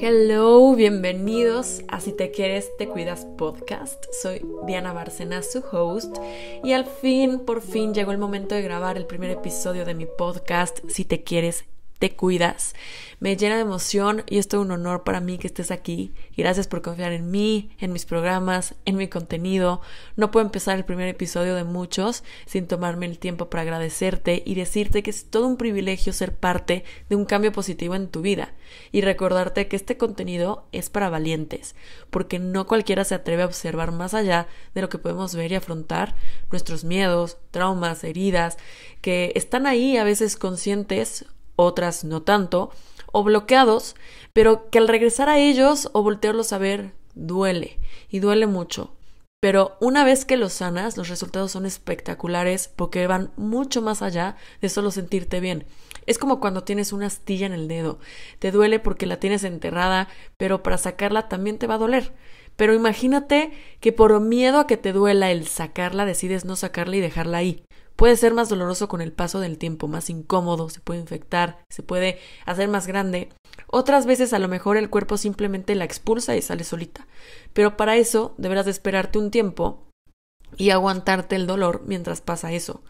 Hello, bienvenidos a Si te quieres, te cuidas podcast. Soy Diana Barcena, su host, y al fin, por fin llegó el momento de grabar el primer episodio de mi podcast Si te quieres, te cuidas. Me llena de emoción y es todo un honor para mí que estés aquí. Gracias por confiar en mí, en mis programas, en mi contenido. No puedo empezar el primer episodio de muchos sin tomarme el tiempo para agradecerte y decirte que es todo un privilegio ser parte de un cambio positivo en tu vida y recordarte que este contenido es para valientes, porque no cualquiera se atreve a observar más allá de lo que podemos ver y afrontar nuestros miedos, traumas, heridas, que están ahí a veces conscientes otras no tanto, o bloqueados, pero que al regresar a ellos o voltearlos a ver duele y duele mucho. Pero una vez que los sanas, los resultados son espectaculares porque van mucho más allá de solo sentirte bien. Es como cuando tienes una astilla en el dedo. Te duele porque la tienes enterrada, pero para sacarla también te va a doler. Pero imagínate que por miedo a que te duela el sacarla, decides no sacarla y dejarla ahí puede ser más doloroso con el paso del tiempo, más incómodo, se puede infectar, se puede hacer más grande. Otras veces a lo mejor el cuerpo simplemente la expulsa y sale solita. Pero para eso deberás de esperarte un tiempo y aguantarte el dolor mientras pasa eso.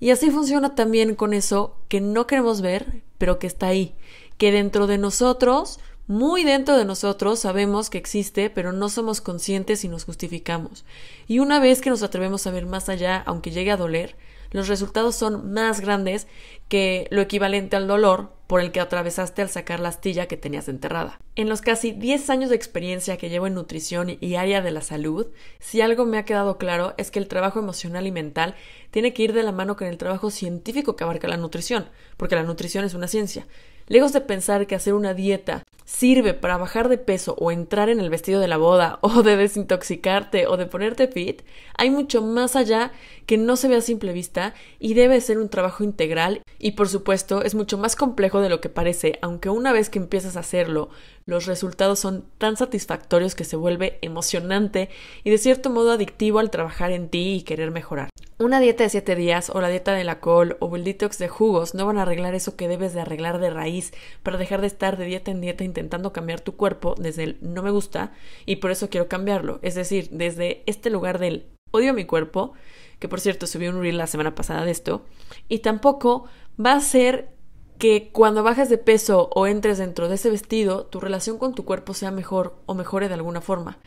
Y así funciona también con eso que no queremos ver, pero que está ahí, que dentro de nosotros, muy dentro de nosotros, sabemos que existe, pero no somos conscientes y nos justificamos. Y una vez que nos atrevemos a ver más allá, aunque llegue a doler, los resultados son más grandes que lo equivalente al dolor por el que atravesaste al sacar la astilla que tenías enterrada. En los casi 10 años de experiencia que llevo en nutrición y área de la salud, si algo me ha quedado claro es que el trabajo emocional y mental tiene que ir de la mano con el trabajo científico que abarca la nutrición, porque la nutrición es una ciencia. Lejos de pensar que hacer una dieta sirve para bajar de peso o entrar en el vestido de la boda o de desintoxicarte o de ponerte fit, hay mucho más allá que no se ve a simple vista y debe ser un trabajo integral y por supuesto es mucho más complejo de lo que parece, aunque una vez que empiezas a hacerlo, los resultados son tan satisfactorios que se vuelve emocionante y de cierto modo adictivo al trabajar en ti y querer mejorar. Una dieta de 7 días o la dieta de la col o el detox de jugos no van a arreglar eso que debes de arreglar de raíz para dejar de estar de dieta en dieta intentando cambiar tu cuerpo desde el no me gusta y por eso quiero cambiarlo, es decir, desde este lugar del odio a mi cuerpo que por cierto subí un reel la semana pasada de esto, y tampoco va a ser que cuando bajes de peso o entres dentro de ese vestido, tu relación con tu cuerpo sea mejor o mejore de alguna forma,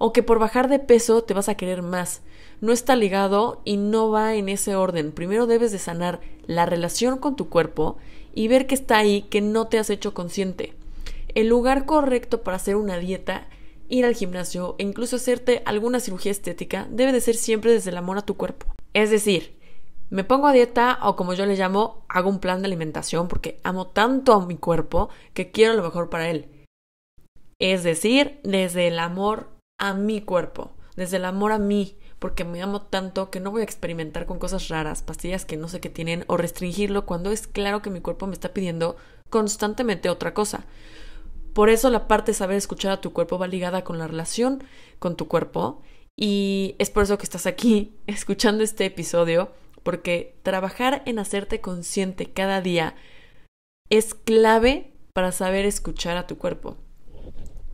o que por bajar de peso te vas a querer más. No está ligado y no va en ese orden. Primero debes de sanar la relación con tu cuerpo y ver que está ahí, que no te has hecho consciente. El lugar correcto para hacer una dieta ir al gimnasio e incluso hacerte alguna cirugía estética debe de ser siempre desde el amor a tu cuerpo. Es decir, me pongo a dieta o como yo le llamo, hago un plan de alimentación porque amo tanto a mi cuerpo que quiero lo mejor para él. Es decir, desde el amor a mi cuerpo, desde el amor a mí, porque me amo tanto que no voy a experimentar con cosas raras, pastillas que no sé qué tienen o restringirlo cuando es claro que mi cuerpo me está pidiendo constantemente otra cosa. Por eso la parte de saber escuchar a tu cuerpo va ligada con la relación con tu cuerpo y es por eso que estás aquí escuchando este episodio, porque trabajar en hacerte consciente cada día es clave para saber escuchar a tu cuerpo.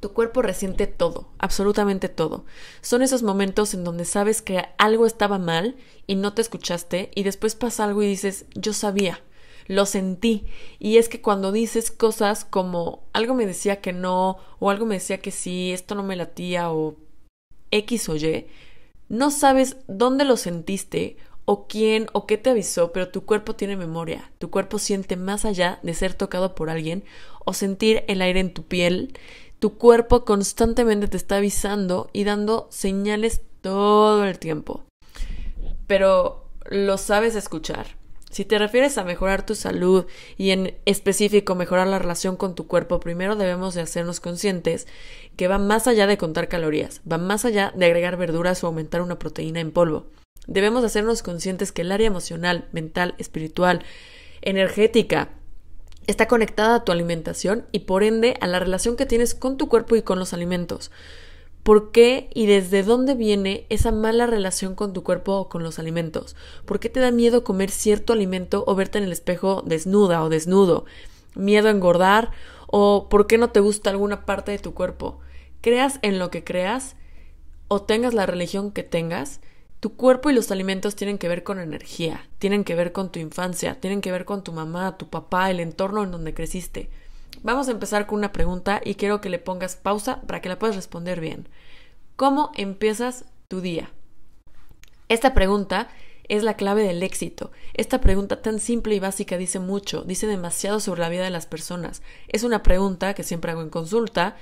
Tu cuerpo resiente todo, absolutamente todo. Son esos momentos en donde sabes que algo estaba mal y no te escuchaste y después pasa algo y dices, yo sabía, lo sentí. Y es que cuando dices cosas como algo me decía que no, o algo me decía que sí, esto no me latía, o X o Y, no sabes dónde lo sentiste, o quién o qué te avisó, pero tu cuerpo tiene memoria. Tu cuerpo siente más allá de ser tocado por alguien o sentir el aire en tu piel. Tu cuerpo constantemente te está avisando y dando señales todo el tiempo. Pero lo sabes escuchar. Si te refieres a mejorar tu salud y en específico mejorar la relación con tu cuerpo, primero debemos de hacernos conscientes que va más allá de contar calorías, va más allá de agregar verduras o aumentar una proteína en polvo. Debemos hacernos conscientes que el área emocional, mental, espiritual, energética, está conectada a tu alimentación y por ende a la relación que tienes con tu cuerpo y con los alimentos. ¿Por qué y desde dónde viene esa mala relación con tu cuerpo o con los alimentos? ¿Por qué te da miedo comer cierto alimento o verte en el espejo desnuda o desnudo? ¿Miedo a engordar? ¿O por qué no te gusta alguna parte de tu cuerpo? Creas en lo que creas o tengas la religión que tengas, tu cuerpo y los alimentos tienen que ver con energía, tienen que ver con tu infancia, tienen que ver con tu mamá, tu papá, el entorno en donde creciste. Vamos a empezar con una pregunta y quiero que le pongas pausa para que la puedas responder bien. ¿Cómo empiezas tu día? Esta pregunta es la clave del éxito. Esta pregunta tan simple y básica dice mucho, dice demasiado sobre la vida de las personas. Es una pregunta que siempre hago en consulta,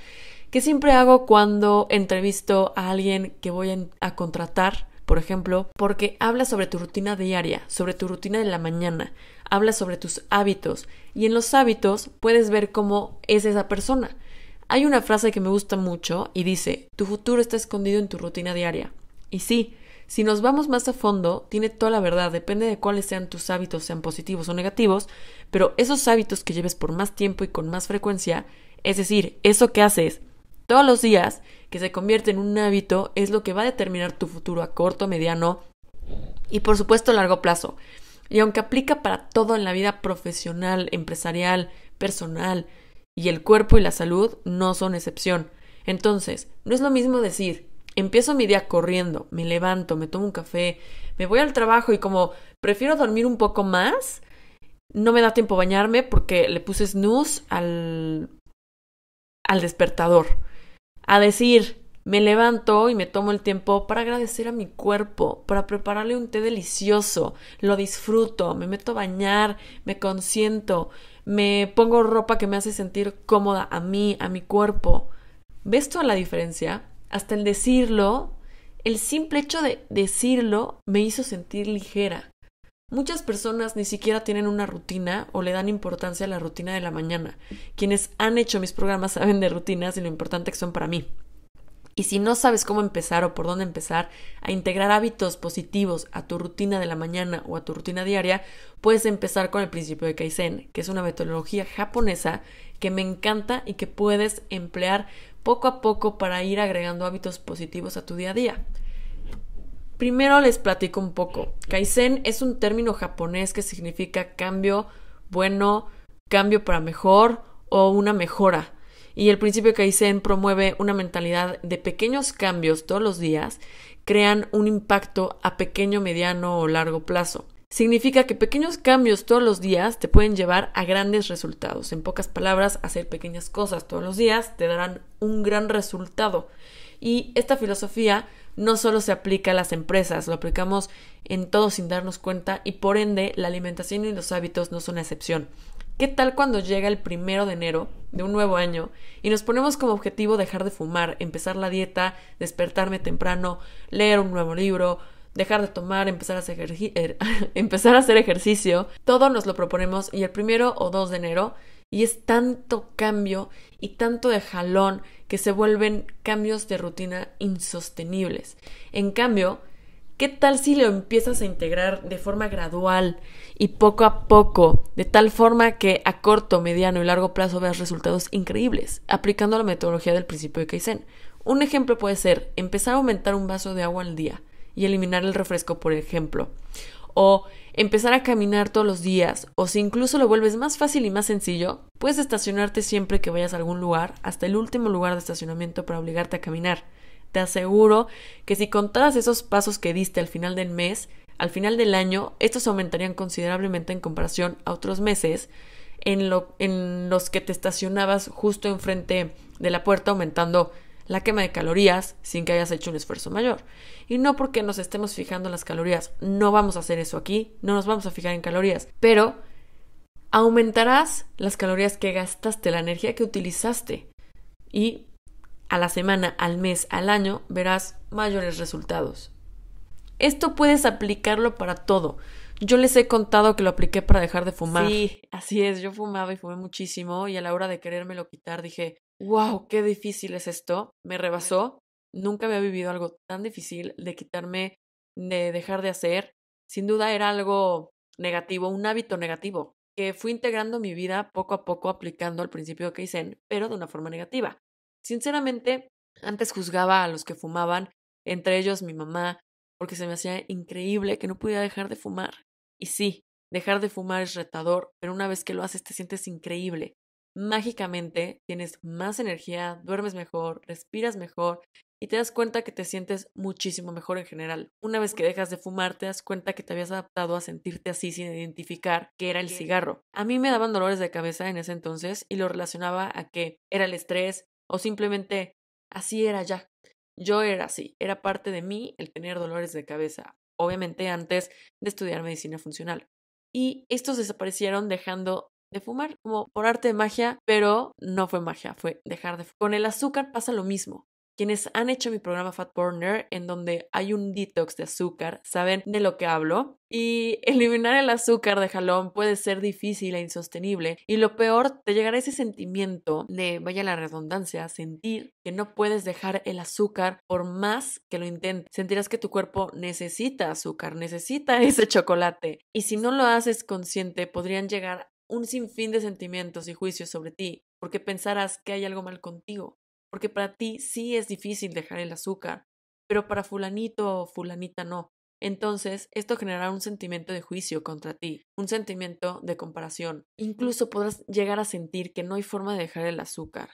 que siempre hago cuando entrevisto a alguien que voy a contratar, por ejemplo, porque habla sobre tu rutina diaria, sobre tu rutina de la mañana, habla sobre tus hábitos y en los hábitos puedes ver cómo es esa persona. Hay una frase que me gusta mucho y dice, tu futuro está escondido en tu rutina diaria. Y sí, si nos vamos más a fondo, tiene toda la verdad, depende de cuáles sean tus hábitos, sean positivos o negativos, pero esos hábitos que lleves por más tiempo y con más frecuencia, es decir, eso que haces todos los días, que se convierte en un hábito, es lo que va a determinar tu futuro a corto, mediano y por supuesto a largo plazo. Y aunque aplica para todo en la vida profesional, empresarial, personal, y el cuerpo y la salud no son excepción. Entonces, no es lo mismo decir, empiezo mi día corriendo, me levanto, me tomo un café, me voy al trabajo y como prefiero dormir un poco más, no me da tiempo bañarme porque le puse snooze al, al despertador. A decir, me levanto y me tomo el tiempo para agradecer a mi cuerpo, para prepararle un té delicioso, lo disfruto, me meto a bañar, me consiento, me pongo ropa que me hace sentir cómoda a mí, a mi cuerpo. ¿Ves toda la diferencia? Hasta el decirlo, el simple hecho de decirlo me hizo sentir ligera. Muchas personas ni siquiera tienen una rutina o le dan importancia a la rutina de la mañana. Quienes han hecho mis programas saben de rutinas y lo importante que son para mí. Y si no sabes cómo empezar o por dónde empezar a integrar hábitos positivos a tu rutina de la mañana o a tu rutina diaria, puedes empezar con el principio de Kaizen, que es una metodología japonesa que me encanta y que puedes emplear poco a poco para ir agregando hábitos positivos a tu día a día. Primero les platico un poco. Kaizen es un término japonés que significa cambio bueno, cambio para mejor o una mejora. Y el principio Kaizen promueve una mentalidad de pequeños cambios todos los días, crean un impacto a pequeño, mediano o largo plazo. Significa que pequeños cambios todos los días te pueden llevar a grandes resultados. En pocas palabras, hacer pequeñas cosas todos los días te darán un gran resultado. Y esta filosofía no solo se aplica a las empresas, lo aplicamos en todo sin darnos cuenta y por ende la alimentación y los hábitos no son una excepción. ¿Qué tal cuando llega el primero de enero de un nuevo año y nos ponemos como objetivo dejar de fumar, empezar la dieta, despertarme temprano, leer un nuevo libro, dejar de tomar, empezar a, hacer er, empezar a hacer ejercicio? Todo nos lo proponemos y el primero o dos de enero y es tanto cambio y tanto de jalón que se vuelven cambios de rutina insostenibles. En cambio, ¿Qué tal si lo empiezas a integrar de forma gradual y poco a poco, de tal forma que a corto, mediano y largo plazo veas resultados increíbles, aplicando la metodología del principio de Kaizen? Un ejemplo puede ser empezar a aumentar un vaso de agua al día y eliminar el refresco, por ejemplo, o empezar a caminar todos los días, o si incluso lo vuelves más fácil y más sencillo, puedes estacionarte siempre que vayas a algún lugar, hasta el último lugar de estacionamiento para obligarte a caminar. Te aseguro que si contadas esos pasos que diste al final del mes, al final del año, estos aumentarían considerablemente en comparación a otros meses en, en los que te estacionabas justo enfrente de la puerta aumentando la quema de calorías sin que hayas hecho un esfuerzo mayor. Y no porque nos estemos fijando en las calorías, no vamos a hacer eso aquí, no nos vamos a fijar en calorías, pero aumentarás las calorías que gastaste, la energía que utilizaste y a la semana, al mes, al año, verás mayores resultados. Esto puedes aplicarlo para todo. Yo les he contado que lo apliqué para dejar de fumar. Sí, así es, yo fumaba y fumé muchísimo y a la hora de querérmelo quitar dije, wow, qué difícil es esto, me rebasó, nunca había vivido algo tan difícil de quitarme, de dejar de hacer. Sin duda era algo negativo, un hábito negativo, que fui integrando mi vida poco a poco aplicando al principio que hice, pero de una forma negativa. Sinceramente, antes juzgaba a los que fumaban, entre ellos mi mamá, porque se me hacía increíble que no pudiera dejar de fumar. Y sí, dejar de fumar es retador, pero una vez que lo haces te sientes increíble. Mágicamente tienes más energía, duermes mejor, respiras mejor y te das cuenta que te sientes muchísimo mejor en general. Una vez que dejas de fumar, te das cuenta que te habías adaptado a sentirte así sin identificar que era el cigarro. A mí me daban dolores de cabeza en ese entonces y lo relacionaba a que era el estrés, o simplemente así era ya. Yo era así, era parte de mí el tener dolores de cabeza, obviamente antes de estudiar medicina funcional. Y estos desaparecieron dejando de fumar, como por arte de magia, pero no fue magia, fue dejar de fumar. Con el azúcar pasa lo mismo. Quienes han hecho mi programa Fat Burner, en donde hay un detox de azúcar, saben de lo que hablo. Y eliminar el azúcar de jalón puede ser difícil e insostenible. Y lo peor, te llegará ese sentimiento de, vaya la redundancia, sentir que no puedes dejar el azúcar por más que lo intentes. Sentirás que tu cuerpo necesita azúcar, necesita ese chocolate. Y si no lo haces consciente, podrían llegar un sinfín de sentimientos y juicios sobre ti, porque pensarás que hay algo mal contigo, porque para ti sí es difícil dejar el azúcar, pero para fulanito o fulanita no. Entonces, esto generará un sentimiento de juicio contra ti, un sentimiento de comparación. Incluso podrás llegar a sentir que no hay forma de dejar el azúcar.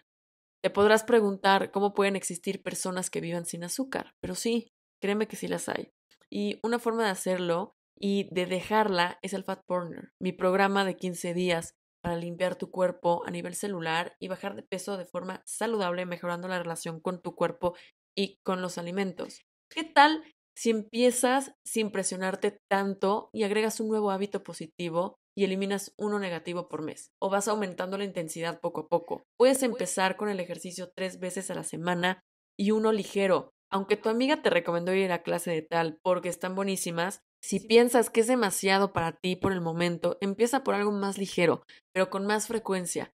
Te podrás preguntar cómo pueden existir personas que vivan sin azúcar, pero sí, créeme que sí las hay. Y una forma de hacerlo y de dejarla es el Fat Burner, mi programa de 15 días para limpiar tu cuerpo a nivel celular y bajar de peso de forma saludable, mejorando la relación con tu cuerpo y con los alimentos. ¿Qué tal si empiezas sin presionarte tanto y agregas un nuevo hábito positivo y eliminas uno negativo por mes, o vas aumentando la intensidad poco a poco. Puedes empezar con el ejercicio tres veces a la semana y uno ligero. Aunque tu amiga te recomendó ir a clase de tal porque están buenísimas, si piensas que es demasiado para ti por el momento, empieza por algo más ligero, pero con más frecuencia,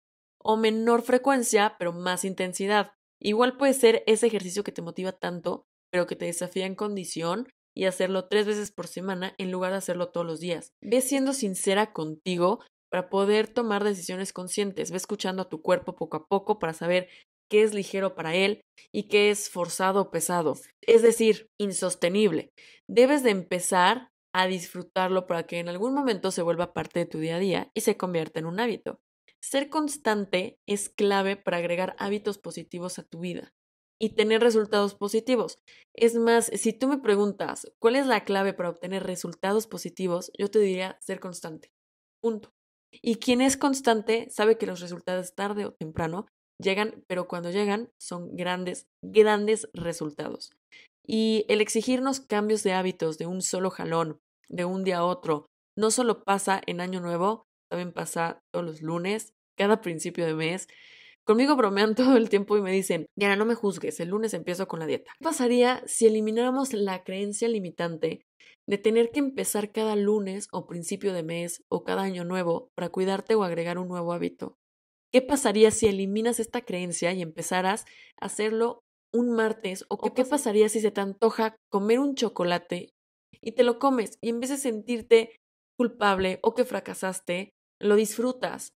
o menor frecuencia, pero más intensidad. Igual puede ser ese ejercicio que te motiva tanto, pero que te desafía en condición y hacerlo tres veces por semana en lugar de hacerlo todos los días. Ve siendo sincera contigo para poder tomar decisiones conscientes. Ve escuchando a tu cuerpo poco a poco para saber qué es ligero para él y qué es forzado o pesado, es decir, insostenible. Debes de empezar a disfrutarlo para que en algún momento se vuelva parte de tu día a día y se convierta en un hábito. Ser constante es clave para agregar hábitos positivos a tu vida y tener resultados positivos. Es más, si tú me preguntas cuál es la clave para obtener resultados positivos, yo te diría ser constante. Punto. Y quien es constante sabe que los resultados tarde o temprano llegan, pero cuando llegan son grandes, grandes resultados. Y el exigirnos cambios de hábitos de un solo jalón de un día a otro. No solo pasa en Año Nuevo, también pasa todos los lunes, cada principio de mes. Conmigo bromean todo el tiempo y me dicen, ya no me juzgues, el lunes empiezo con la dieta. ¿Qué pasaría si elimináramos la creencia limitante de tener que empezar cada lunes o principio de mes o cada año nuevo para cuidarte o agregar un nuevo hábito? ¿Qué pasaría si eliminas esta creencia y empezaras a hacerlo un martes? ¿O qué, pasaría si se te antoja comer un chocolate y te lo comes y en vez de sentirte culpable o que fracasaste, lo disfrutas.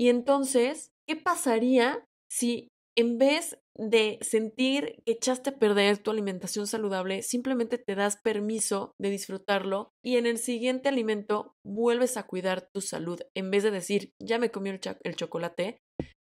Y entonces, ¿qué pasaría si en vez de sentir que echaste a perder tu alimentación saludable, simplemente te das permiso de disfrutarlo y en el siguiente alimento vuelves a cuidar tu salud en vez de decir, ya me comí el, chocolate,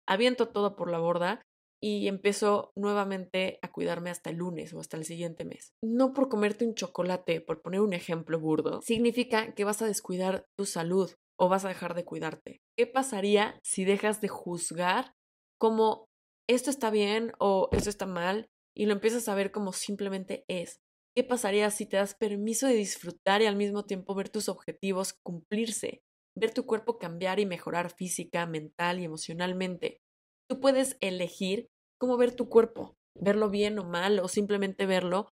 aviento todo por la borda y empiezo nuevamente a cuidarme hasta el lunes o hasta el siguiente mes. No por comerte un chocolate, por poner un ejemplo burdo, significa que vas a descuidar tu salud o vas a dejar de cuidarte. ¿Qué pasaría si dejas de juzgar como esto está bien o esto está mal y lo empiezas a ver como simplemente es? ¿Qué pasaría si te das permiso de disfrutar y al mismo tiempo ver tus objetivos cumplirse? Ver tu cuerpo cambiar y mejorar física, mental y emocionalmente. Tú puedes elegir cómo ver tu cuerpo, verlo bien o mal, o simplemente verlo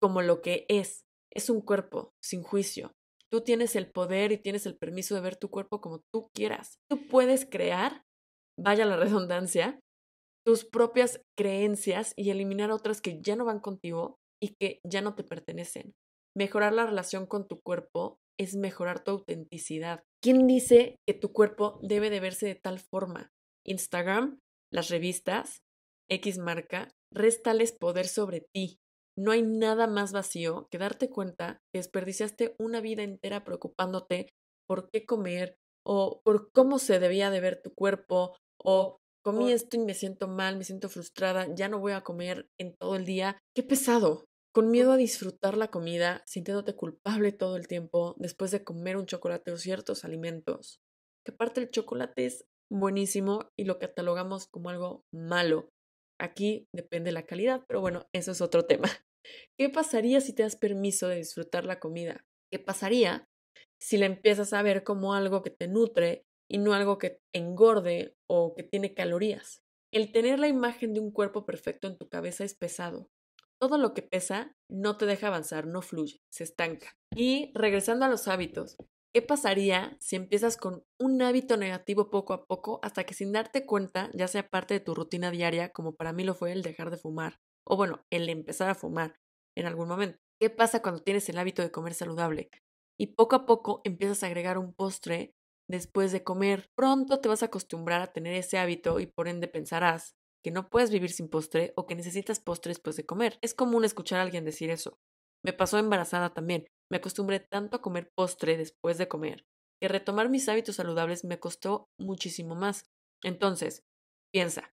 como lo que es. Es un cuerpo, sin juicio. Tú tienes el poder y tienes el permiso de ver tu cuerpo como tú quieras. Tú puedes crear, vaya la redundancia, tus propias creencias y eliminar otras que ya no van contigo y que ya no te pertenecen. Mejorar la relación con tu cuerpo es mejorar tu autenticidad. ¿Quién dice que tu cuerpo debe de verse de tal forma? Instagram, las revistas, X marca, restales poder sobre ti. No hay nada más vacío que darte cuenta que desperdiciaste una vida entera preocupándote por qué comer o por cómo se debía de ver tu cuerpo o comí esto y me siento mal, me siento frustrada, ya no voy a comer en todo el día. Qué pesado. Con miedo a disfrutar la comida, sintiéndote culpable todo el tiempo después de comer un chocolate o ciertos alimentos. Que aparte el chocolate es buenísimo y lo catalogamos como algo malo. Aquí depende la calidad, pero bueno, eso es otro tema. ¿Qué pasaría si te das permiso de disfrutar la comida? ¿Qué pasaría si la empiezas a ver como algo que te nutre y no algo que engorde o que tiene calorías? El tener la imagen de un cuerpo perfecto en tu cabeza es pesado. Todo lo que pesa no te deja avanzar, no fluye, se estanca. Y regresando a los hábitos, ¿Qué pasaría si empiezas con un hábito negativo poco a poco hasta que sin darte cuenta ya sea parte de tu rutina diaria, como para mí lo fue el dejar de fumar, o bueno, el empezar a fumar en algún momento? ¿Qué pasa cuando tienes el hábito de comer saludable? Y poco a poco empiezas a agregar un postre después de comer. Pronto te vas a acostumbrar a tener ese hábito y por ende pensarás que no puedes vivir sin postre o que necesitas postre después pues, de comer. Es común escuchar a alguien decir eso. Me pasó embarazada también. Me acostumbré tanto a comer postre después de comer que retomar mis hábitos saludables me costó muchísimo más. Entonces, piensa,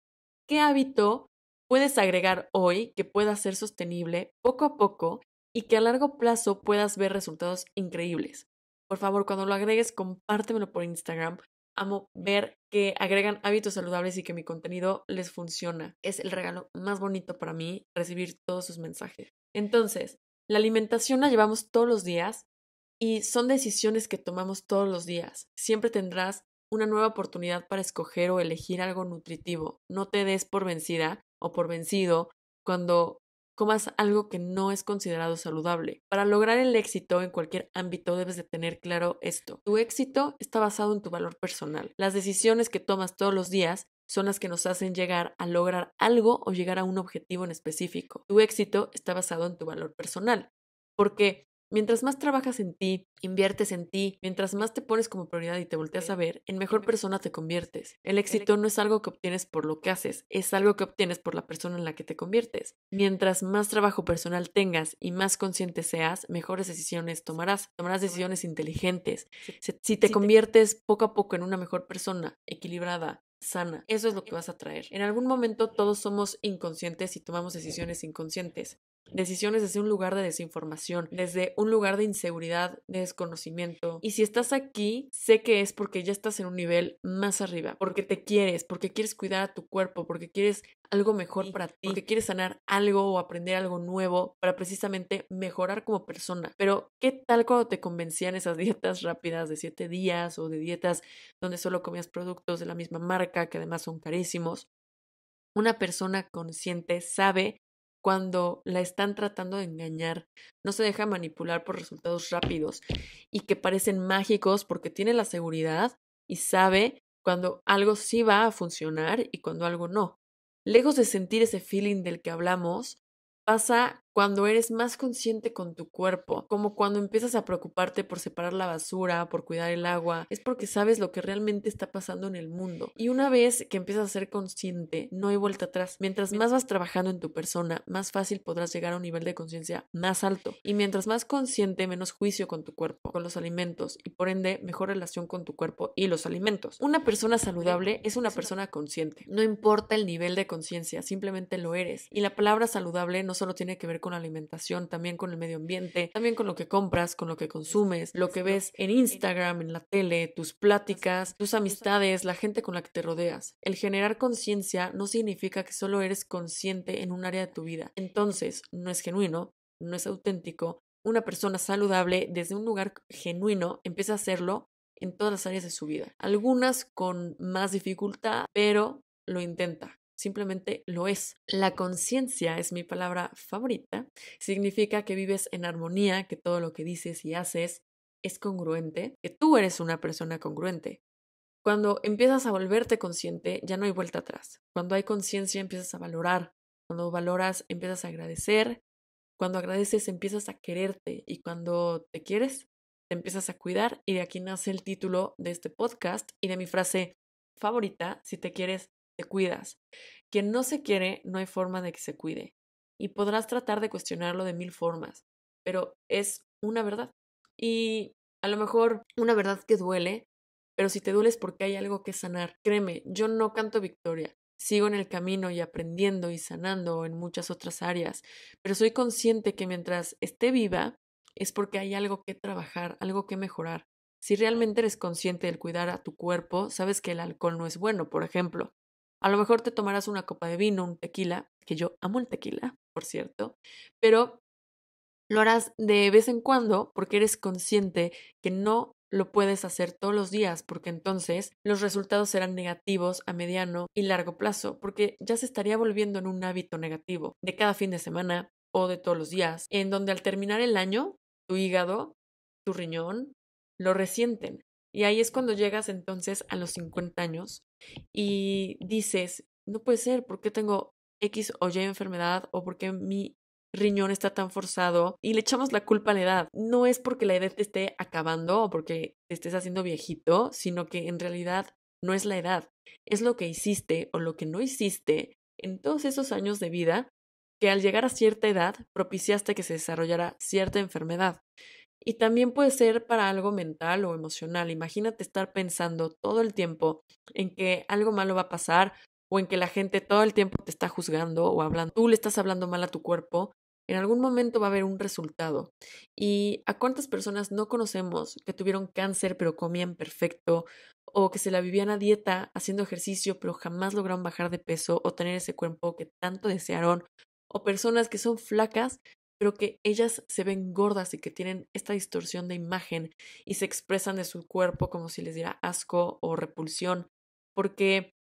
¿qué hábito puedes agregar hoy que pueda ser sostenible poco a poco y que a largo plazo puedas ver resultados increíbles? Por favor, cuando lo agregues, compártemelo por Instagram. Amo ver que agregan hábitos saludables y que mi contenido les funciona. Es el regalo más bonito para mí recibir todos sus mensajes. Entonces, la alimentación la llevamos todos los días y son decisiones que tomamos todos los días. Siempre tendrás una nueva oportunidad para escoger o elegir algo nutritivo. No te des por vencida o por vencido cuando comas algo que no es considerado saludable. Para lograr el éxito en cualquier ámbito debes de tener claro esto. Tu éxito está basado en tu valor personal. Las decisiones que tomas todos los días son las que nos hacen llegar a lograr algo o llegar a un objetivo en específico. Tu éxito está basado en tu valor personal, porque Mientras más trabajas en ti, inviertes en ti, mientras más te pones como prioridad y te volteas a ver, en mejor persona te conviertes. El éxito no es algo que obtienes por lo que haces, es algo que obtienes por la persona en la que te conviertes. Mientras más trabajo personal tengas y más consciente seas, mejores decisiones tomarás, tomarás decisiones inteligentes. Si te conviertes poco a poco en una mejor persona, equilibrada, sana. Eso es lo que vas a traer. En algún momento todos somos inconscientes y tomamos decisiones inconscientes decisiones desde un lugar de desinformación, desde un lugar de inseguridad, de desconocimiento. Y si estás aquí, sé que es porque ya estás en un nivel más arriba, porque te quieres, porque quieres cuidar a tu cuerpo, porque quieres algo mejor para ti, porque quieres sanar algo o aprender algo nuevo para precisamente mejorar como persona. Pero, ¿qué tal cuando te convencían esas dietas rápidas de siete días o de dietas donde solo comías productos de la misma marca que además son carísimos? Una persona consciente sabe cuando la están tratando de engañar, no se deja manipular por resultados rápidos y que parecen mágicos porque tiene la seguridad y sabe cuando algo sí va a funcionar y cuando algo no. Lejos de sentir ese feeling del que hablamos, pasa cuando eres más consciente con tu cuerpo, como cuando empiezas a preocuparte por separar la basura, por cuidar el agua, es porque sabes lo que realmente está pasando en el mundo. Y una vez que empiezas a ser consciente, no hay vuelta atrás. Mientras más vas trabajando en tu persona, más fácil podrás llegar a un nivel de conciencia más alto. Y mientras más consciente, menos juicio con tu cuerpo, con los alimentos y por ende mejor relación con tu cuerpo y los alimentos. Una persona saludable es una persona consciente. No importa el nivel de conciencia, simplemente lo eres. Y la palabra saludable no solo tiene que ver con la alimentación, también con el medio ambiente, también con lo que compras, con lo que consumes, lo que ves en Instagram, en la tele, tus pláticas, tus amistades, la gente con la que te rodeas. El generar conciencia no significa que solo eres consciente en un área de tu vida. Entonces, no es genuino, no es auténtico. Una persona saludable desde un lugar genuino empieza a hacerlo en todas las áreas de su vida. Algunas con más dificultad, pero lo intenta simplemente lo es. La conciencia es mi palabra favorita. Significa que vives en armonía, que todo lo que dices y haces es congruente, que tú eres una persona congruente. Cuando empiezas a volverte consciente, ya no hay vuelta atrás. Cuando hay conciencia, empiezas a valorar. Cuando valoras, empiezas a agradecer. Cuando agradeces, empiezas a quererte. Y cuando te quieres, te empiezas a cuidar. Y de aquí nace el título de este podcast y de mi frase favorita. Si te quieres, cuidas. Quien no se quiere, no hay forma de que se cuide. Y podrás tratar de cuestionarlo de mil formas, pero es una verdad. Y a lo mejor una verdad que duele, pero si te duele es porque hay algo que sanar. Créeme, yo no canto victoria. Sigo en el camino y aprendiendo y sanando en muchas otras áreas, pero soy consciente que mientras esté viva es porque hay algo que trabajar, algo que mejorar. Si realmente eres consciente del cuidar a tu cuerpo, sabes que el alcohol no es bueno, por ejemplo, a lo mejor te tomarás una copa de vino, un tequila, que yo amo el tequila, por cierto, pero lo harás de vez en cuando porque eres consciente que no lo puedes hacer todos los días porque entonces los resultados serán negativos a mediano y largo plazo porque ya se estaría volviendo en un hábito negativo de cada fin de semana o de todos los días, en donde al terminar el año, tu hígado, tu riñón, lo resienten. Y ahí es cuando llegas entonces a los 50 años y dices, no puede ser, ¿por qué tengo X o Y enfermedad o por qué mi riñón está tan forzado y le echamos la culpa a la edad. No es porque la edad te esté acabando o porque te estés haciendo viejito, sino que en realidad no es la edad, es lo que hiciste o lo que no hiciste en todos esos años de vida que al llegar a cierta edad propiciaste que se desarrollara cierta enfermedad. Y también puede ser para algo mental o emocional. Imagínate estar pensando todo el tiempo en que algo malo va a pasar o en que la gente todo el tiempo te está juzgando o hablando, tú le estás hablando mal a tu cuerpo. En algún momento va a haber un resultado. ¿Y a cuántas personas no conocemos que tuvieron cáncer pero comían perfecto o que se la vivían a dieta haciendo ejercicio pero jamás lograron bajar de peso o tener ese cuerpo que tanto desearon o personas que son flacas pero que ellas se ven gordas y que tienen esta distorsión de imagen y se expresan de su cuerpo como si les diera asco o repulsión, porque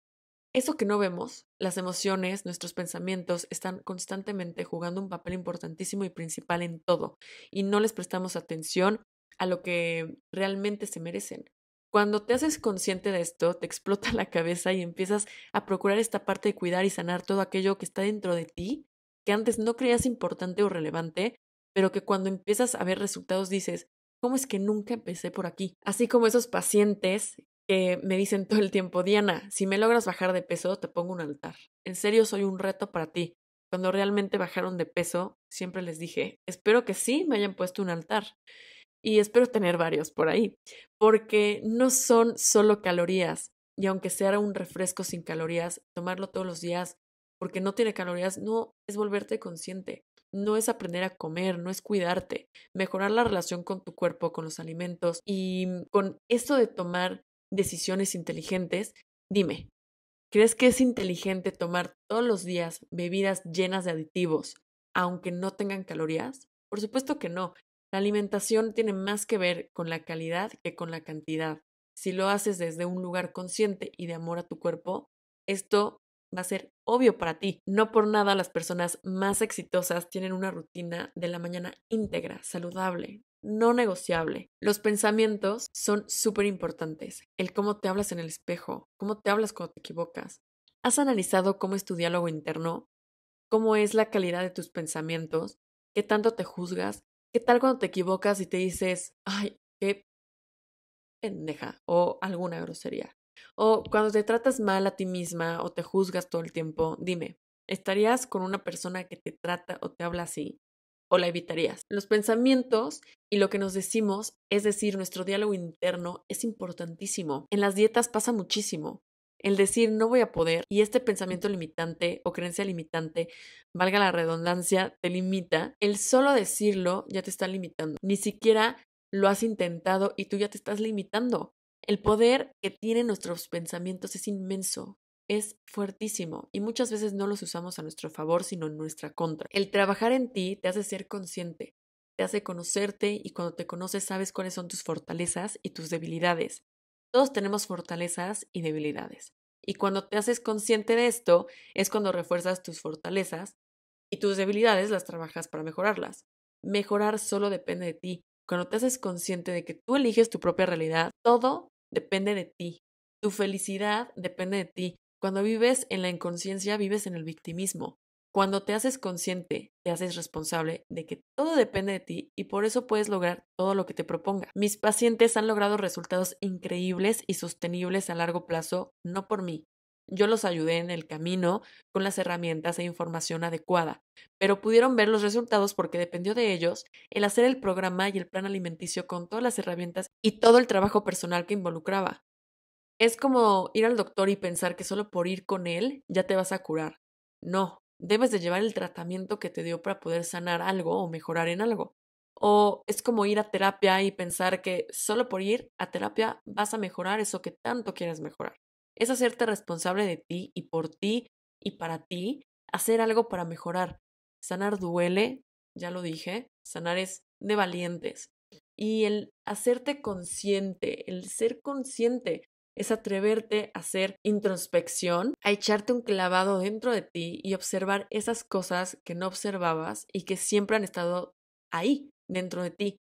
eso que no vemos, las emociones, nuestros pensamientos, están constantemente jugando un papel importantísimo y principal en todo, y no les prestamos atención a lo que realmente se merecen. Cuando te haces consciente de esto, te explota la cabeza y empiezas a procurar esta parte de cuidar y sanar todo aquello que está dentro de ti que antes no creías importante o relevante, pero que cuando empiezas a ver resultados dices, ¿cómo es que nunca empecé por aquí? Así como esos pacientes que me dicen todo el tiempo, Diana, si me logras bajar de peso, te pongo un altar. En serio, soy un reto para ti. Cuando realmente bajaron de peso, siempre les dije, espero que sí me hayan puesto un altar. Y espero tener varios por ahí, porque no son solo calorías. Y aunque sea un refresco sin calorías, tomarlo todos los días porque no tiene calorías, no es volverte consciente, no es aprender a comer, no es cuidarte, mejorar la relación con tu cuerpo, con los alimentos y mm, con esto de tomar decisiones inteligentes, dime, ¿crees que es inteligente tomar todos los días bebidas llenas de aditivos, aunque no tengan calorías? Por supuesto que no. La alimentación tiene más que ver con la calidad que con la cantidad. Si lo haces desde un lugar consciente y de amor a tu cuerpo, esto va a ser obvio para ti. No por nada las personas más exitosas tienen una rutina de la mañana íntegra, saludable, no negociable. Los pensamientos son súper importantes. El cómo te hablas en el espejo, cómo te hablas cuando te equivocas. ¿Has analizado cómo es tu diálogo interno? ¿Cómo es la calidad de tus pensamientos? ¿Qué tanto te juzgas? ¿Qué tal cuando te equivocas y te dices, ay, qué pendeja o alguna grosería? O cuando te tratas mal a ti misma o te juzgas todo el tiempo, dime, ¿estarías con una persona que te trata o te habla así? ¿O la evitarías? Los pensamientos y lo que nos decimos, es decir, nuestro diálogo interno, es importantísimo. En las dietas pasa muchísimo. El decir no voy a poder y este pensamiento limitante o creencia limitante, valga la redundancia, te limita, el solo decirlo ya te está limitando. Ni siquiera lo has intentado y tú ya te estás limitando. El poder que tienen nuestros pensamientos es inmenso, es fuertísimo y muchas veces no los usamos a nuestro favor, sino en nuestra contra. El trabajar en ti te hace ser consciente, te hace conocerte y cuando te conoces sabes cuáles son tus fortalezas y tus debilidades. Todos tenemos fortalezas y debilidades. Y cuando te haces consciente de esto, es cuando refuerzas tus fortalezas y tus debilidades las trabajas para mejorarlas. Mejorar solo depende de ti. Cuando te haces consciente de que tú eliges tu propia realidad, todo depende de ti. Tu felicidad depende de ti. Cuando vives en la inconsciencia, vives en el victimismo. Cuando te haces consciente, te haces responsable de que todo depende de ti y por eso puedes lograr todo lo que te proponga. Mis pacientes han logrado resultados increíbles y sostenibles a largo plazo, no por mí, yo los ayudé en el camino con las herramientas e información adecuada, pero pudieron ver los resultados porque dependió de ellos el hacer el programa y el plan alimenticio con todas las herramientas y todo el trabajo personal que involucraba. Es como ir al doctor y pensar que solo por ir con él ya te vas a curar. No, debes de llevar el tratamiento que te dio para poder sanar algo o mejorar en algo. O es como ir a terapia y pensar que solo por ir a terapia vas a mejorar eso que tanto quieres mejorar es hacerte responsable de ti y por ti y para ti, hacer algo para mejorar. Sanar duele, ya lo dije, sanar es de valientes. Y el hacerte consciente, el ser consciente, es atreverte a hacer introspección, a echarte un clavado dentro de ti y observar esas cosas que no observabas y que siempre han estado ahí, dentro de ti,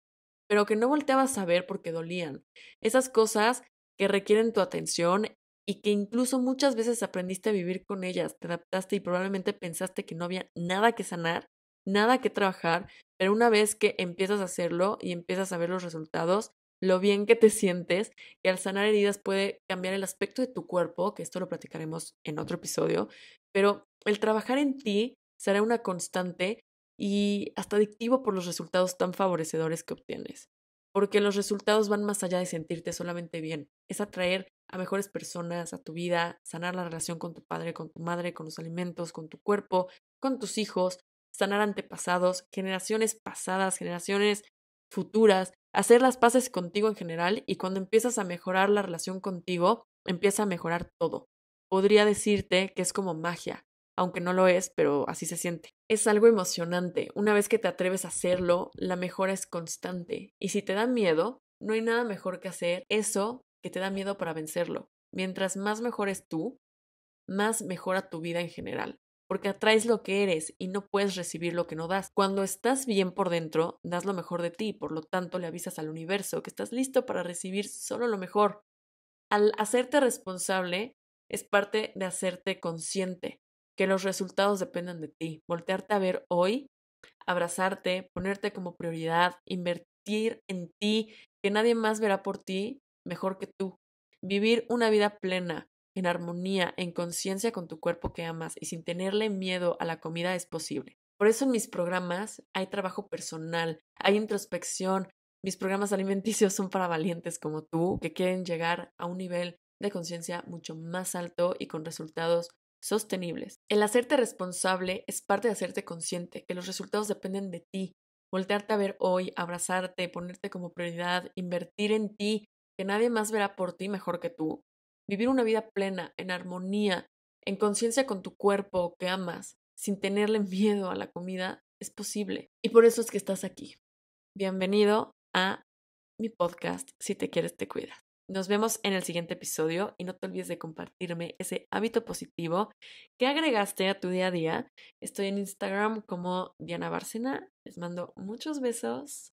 pero que no volteabas a ver porque dolían. Esas cosas que requieren tu atención, y que incluso muchas veces aprendiste a vivir con ellas, te adaptaste y probablemente pensaste que no había nada que sanar, nada que trabajar, pero una vez que empiezas a hacerlo y empiezas a ver los resultados, lo bien que te sientes, que al sanar heridas puede cambiar el aspecto de tu cuerpo, que esto lo platicaremos en otro episodio, pero el trabajar en ti será una constante y hasta adictivo por los resultados tan favorecedores que obtienes, porque los resultados van más allá de sentirte solamente bien, es atraer a mejores personas, a tu vida, sanar la relación con tu padre, con tu madre, con los alimentos, con tu cuerpo, con tus hijos, sanar antepasados, generaciones pasadas, generaciones futuras, hacer las paces contigo en general y cuando empiezas a mejorar la relación contigo, empieza a mejorar todo. Podría decirte que es como magia, aunque no lo es, pero así se siente. Es algo emocionante. Una vez que te atreves a hacerlo, la mejora es constante. Y si te da miedo, no hay nada mejor que hacer eso que te da miedo para vencerlo. Mientras más mejor es tú, más mejora tu vida en general, porque atraes lo que eres y no puedes recibir lo que no das. Cuando estás bien por dentro, das lo mejor de ti, por lo tanto le avisas al universo que estás listo para recibir solo lo mejor. Al hacerte responsable es parte de hacerte consciente, que los resultados dependen de ti. Voltearte a ver hoy, abrazarte, ponerte como prioridad, invertir en ti, que nadie más verá por ti mejor que tú. Vivir una vida plena, en armonía, en conciencia con tu cuerpo que amas y sin tenerle miedo a la comida es posible. Por eso en mis programas hay trabajo personal, hay introspección, mis programas alimenticios son para valientes como tú que quieren llegar a un nivel de conciencia mucho más alto y con resultados sostenibles. El hacerte responsable es parte de hacerte consciente, que los resultados dependen de ti. Voltearte a ver hoy, abrazarte, ponerte como prioridad, invertir en ti, nadie más verá por ti mejor que tú, vivir una vida plena, en armonía, en conciencia con tu cuerpo que amas, sin tenerle miedo a la comida, es posible. Y por eso es que estás aquí. Bienvenido a mi podcast, Si te quieres, te cuidas. Nos vemos en el siguiente episodio y no te olvides de compartirme ese hábito positivo que agregaste a tu día a día. Estoy en Instagram como Diana Barcena. Les mando muchos besos.